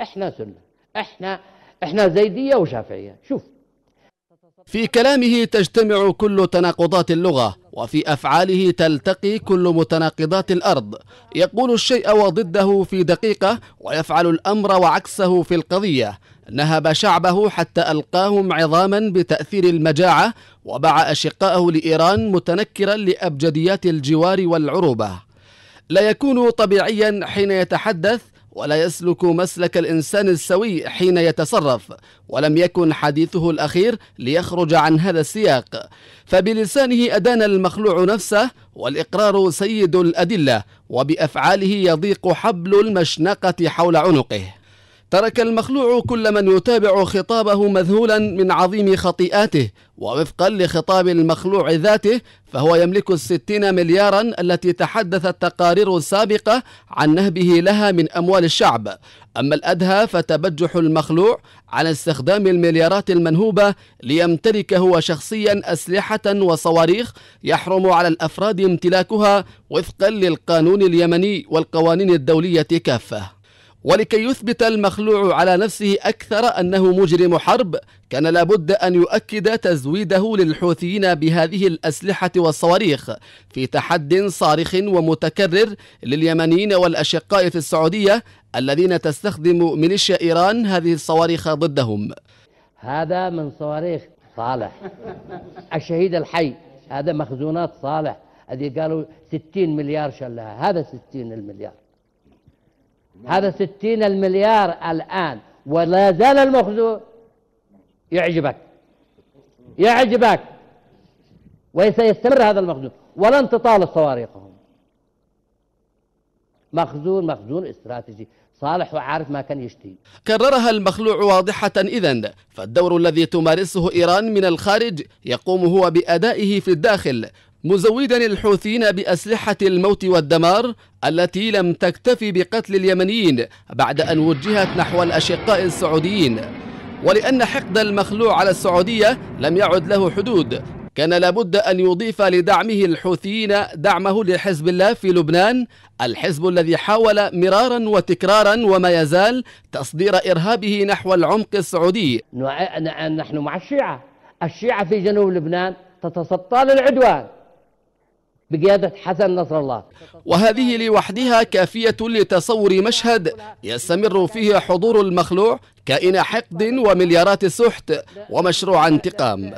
احنا سنة احنا احنا زيدية وشافعية شوف في كلامه تجتمع كل تناقضات اللغة وفي أفعاله تلتقي كل متناقضات الأرض يقول الشيء وضده في دقيقة ويفعل الأمر وعكسه في القضية نهب شعبه حتى ألقاهم عظاما بتأثير المجاعة وباع أشقاءه لإيران متنكرا لأبجديات الجوار والعروبة لا يكون طبيعيا حين يتحدث ولا يسلك مسلك الإنسان السوي حين يتصرف ولم يكن حديثه الأخير ليخرج عن هذا السياق فبلسانه أدان المخلوع نفسه والإقرار سيد الأدلة وبأفعاله يضيق حبل المشنقة حول عنقه ترك المخلوع كل من يتابع خطابه مذهولا من عظيم خطيئاته ووفقا لخطاب المخلوع ذاته فهو يملك الستين مليارا التي تحدثت تقارير سابقة عن نهبه لها من أموال الشعب أما الأدهى فتبجح المخلوع على استخدام المليارات المنهوبة ليمتلك هو شخصيا أسلحة وصواريخ يحرم على الأفراد امتلاكها وفقا للقانون اليمني والقوانين الدولية كافة ولكي يثبت المخلوع على نفسه أكثر أنه مجرم حرب كان لابد أن يؤكد تزويده للحوثيين بهذه الأسلحة والصواريخ في تحد صارخ ومتكرر لليمنيين والأشقاء في السعودية الذين تستخدم ميليشيا إيران هذه الصواريخ ضدهم هذا من صواريخ صالح الشهيد الحي هذا مخزونات صالح هذه قالوا 60 مليار شلها هذا 60 المليار هذا ستين المليار الآن ولا زال المخزون يعجبك يعجبك وسيستمر هذا المخزون ولن تطال صواريخهم مخزون مخزون استراتيجي صالح وعارف ما كان يشتي كررها المخلوع واضحة إذا فالدور الذي تمارسه إيران من الخارج يقوم هو بأدائه في الداخل مزودا الحوثيين بأسلحة الموت والدمار التي لم تكتفي بقتل اليمنيين بعد أن وجهت نحو الأشقاء السعوديين ولأن حقد المخلوع على السعودية لم يعد له حدود كان لابد أن يضيف لدعمه الحوثيين دعمه لحزب الله في لبنان الحزب الذي حاول مرارا وتكرارا وما يزال تصدير إرهابه نحو العمق السعودي نحن مع الشيعة الشيعة في جنوب لبنان تتسطى للعدوان بقيادة حسن نصر الله وهذه لوحدها كافية لتصور مشهد يستمر فيه حضور المخلوع كائن حقد ومليارات السحت ومشروع انتقام